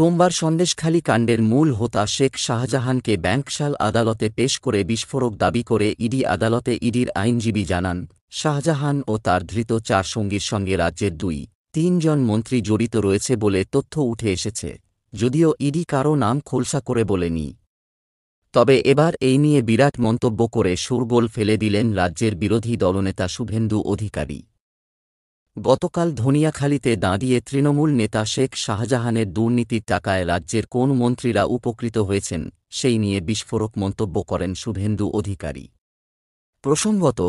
সোমবার সন্দেশখালি কাণ্ডের মূল হোতা শেখ শাহজাহানকে ব্যাংকশাল আদালতে পেশ করে বিস্ফোরক দাবি করে ইডি আদালতে ইডির আইনজীবী জানান শাহজাহান ও তার ধৃত চার সঙ্গীর সঙ্গে রাজ্যের দুই তিনজন মন্ত্রী জড়িত রয়েছে বলে তথ্য উঠে এসেছে যদিও ইডি কারও নাম খোলসা করে বলেনি তবে এবার এই নিয়ে বিরাট মন্তব্য করে সুরগোল ফেলে দিলেন রাজ্যের বিরোধী দলনেতা শুভেন্দু অধিকারী গতকাল ধনিয়াখালীতে দাঁড়িয়ে তৃণমূল নেতা শেখ শাহজাহানের দুর্নীতির টাকায় রাজ্যের কোন মন্ত্রীরা উপকৃত হয়েছেন সেই নিয়ে বিস্ফোরক মন্তব্য করেন শুভেন্দু অধিকারী প্রসঙ্গত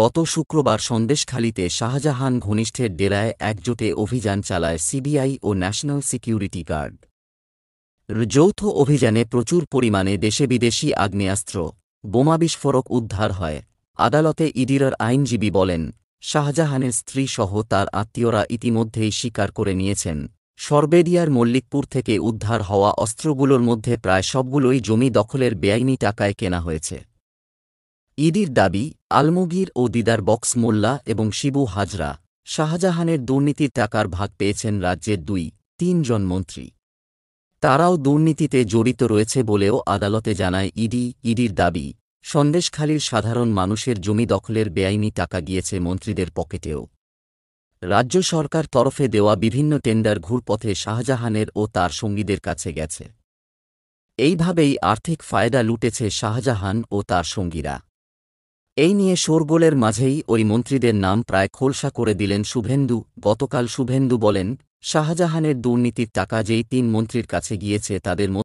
গত শুক্রবার সন্দেশখালীতে শাহজাহান ঘনিষ্ঠের ডেরায় একজোটে অভিযান চালায় সিবিআই ও ন্যাশনাল সিকিউরিটি গার্ড যৌথ অভিযানে প্রচুর পরিমাণে দেশে বিদেশি আগ্নেয়াস্ত্র বোমা বিস্ফোরক উদ্ধার হয় আদালতে ইডিরার আইনজীবী বলেন শাহজাহানের স্ত্রী সহ তার আত্মীয়রা ইতিমধ্যেই স্বীকার করে নিয়েছেন সর্বেডিয়ার মল্লিকপুর থেকে উদ্ধার হওয়া অস্ত্রগুলোর মধ্যে প্রায় সবগুলোই জমি দখলের বেআইনি টাকায় কেনা হয়েছে ইডির দাবি আলমগীর ও দিদার বক্স মোল্লা এবং শিবু হাজরা শাহজাহানের দুর্নীতির টাকার ভাগ পেয়েছেন রাজ্যের দুই তিনজন মন্ত্রী তারাও দুর্নীতিতে জড়িত রয়েছে বলেও আদালতে জানায় ইডি ইডির দাবি সন্দেশখালীর সাধারণ মানুষের জমি দখলের বেআইনি টাকা গিয়েছে মন্ত্রীদের পকেটেও রাজ্য সরকার তরফে দেওয়া বিভিন্ন টেন্ডার ঘুরপথে শাহজাহানের ও তার সঙ্গীদের কাছে গেছে এইভাবেই আর্থিক ফায়দা লুটেছে শাহজাহান ও তার সঙ্গীরা এই নিয়ে শোরগোলের মাঝেই ওই মন্ত্রীদের নাম প্রায় খোলসা করে দিলেন শুভেন্দু গতকাল শুভেন্দু বলেন শাহজাহানের দুর্নীতির টাকা যেই তিন মন্ত্রীর কাছে গিয়েছে তাদের